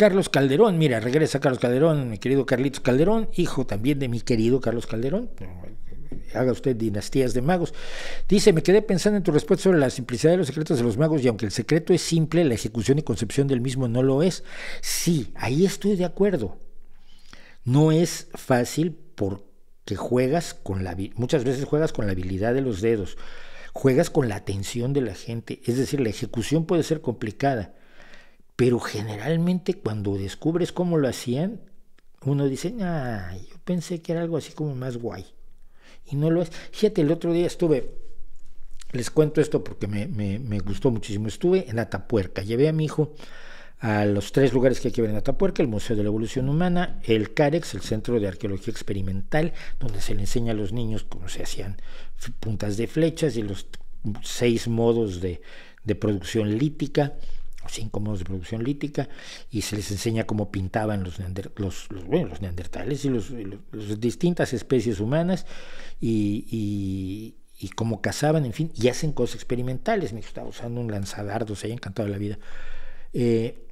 Carlos Calderón, mira, regresa Carlos Calderón, mi querido Carlitos Calderón, hijo también de mi querido Carlos Calderón, haga usted dinastías de magos. Dice, me quedé pensando en tu respuesta sobre la simplicidad de los secretos de los magos y aunque el secreto es simple, la ejecución y concepción del mismo no lo es. Sí, ahí estoy de acuerdo. No es fácil porque juegas con la... Muchas veces juegas con la habilidad de los dedos, juegas con la atención de la gente, es decir, la ejecución puede ser complicada. Pero generalmente cuando descubres cómo lo hacían, uno dice, ah, yo pensé que era algo así como más guay. Y no lo es. Fíjate, el otro día estuve, les cuento esto porque me, gustó muchísimo, estuve en Atapuerca, llevé a mi hijo a los tres lugares que hay que ver en Atapuerca, el Museo de la Evolución Humana, el CAREX, el Centro de Arqueología Experimental, donde se le enseña a los niños cómo se hacían puntas de flechas y los seis modos de, de producción lítica, cinco modos de producción lítica y se les enseña cómo pintaban los, los, neandertales y las distintas especies humanas y, y, cómo cazaban, en fin, y hacen cosas experimentales. Me estaba usando un lanzadardo, se había encantado la vida. Eh,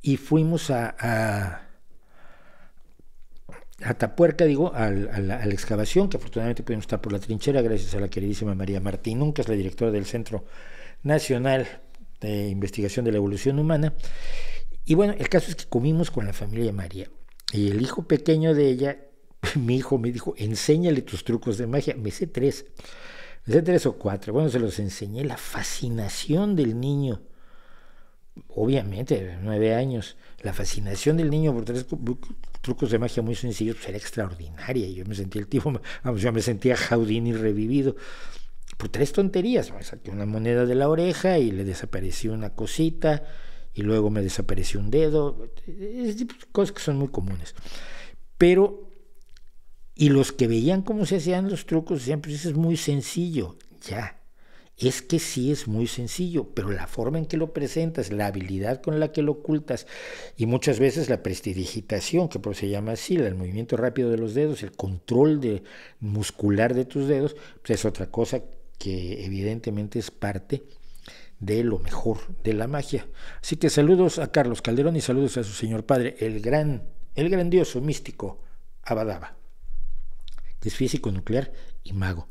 y fuimos a, a, Tapuerca, digo, a, la, a, la, excavación, que afortunadamente pudimos estar por la trinchera gracias a la queridísima María Martín, nunca es la directora del Centro Nacional de investigación de la evolución humana. Y bueno, el caso es que comimos con la familia María. Y el hijo pequeño de ella, mi hijo me dijo, enséñale tus trucos de magia. Me sé tres. Me sé tres o cuatro. Bueno, se los enseñé. La fascinación del niño. Obviamente, nueve años. La fascinación del niño por tres trucos de magia muy sencillos pues, era extraordinaria. Yo me sentía el tipo, yo me sentía y revivido por pues, tres tonterías. Me saqué una moneda de la oreja y le desapareció una cosita y luego me desapareció un dedo. cosas que son muy comunes. Pero, y los que veían cómo se hacían los trucos decían, pues eso es muy sencillo, ya. Es que sí es muy sencillo, pero la forma en que lo presentas, la habilidad con la que lo ocultas y muchas veces la prestidigitación, que por se llama así, el movimiento rápido de los dedos, el control muscular de tus dedos, pues es otra cosa que evidentemente es parte de lo mejor de la magia. Así que saludos a Carlos Calderón y saludos a su señor padre, el gran, el grandioso místico Abadaba, que es físico nuclear y mago.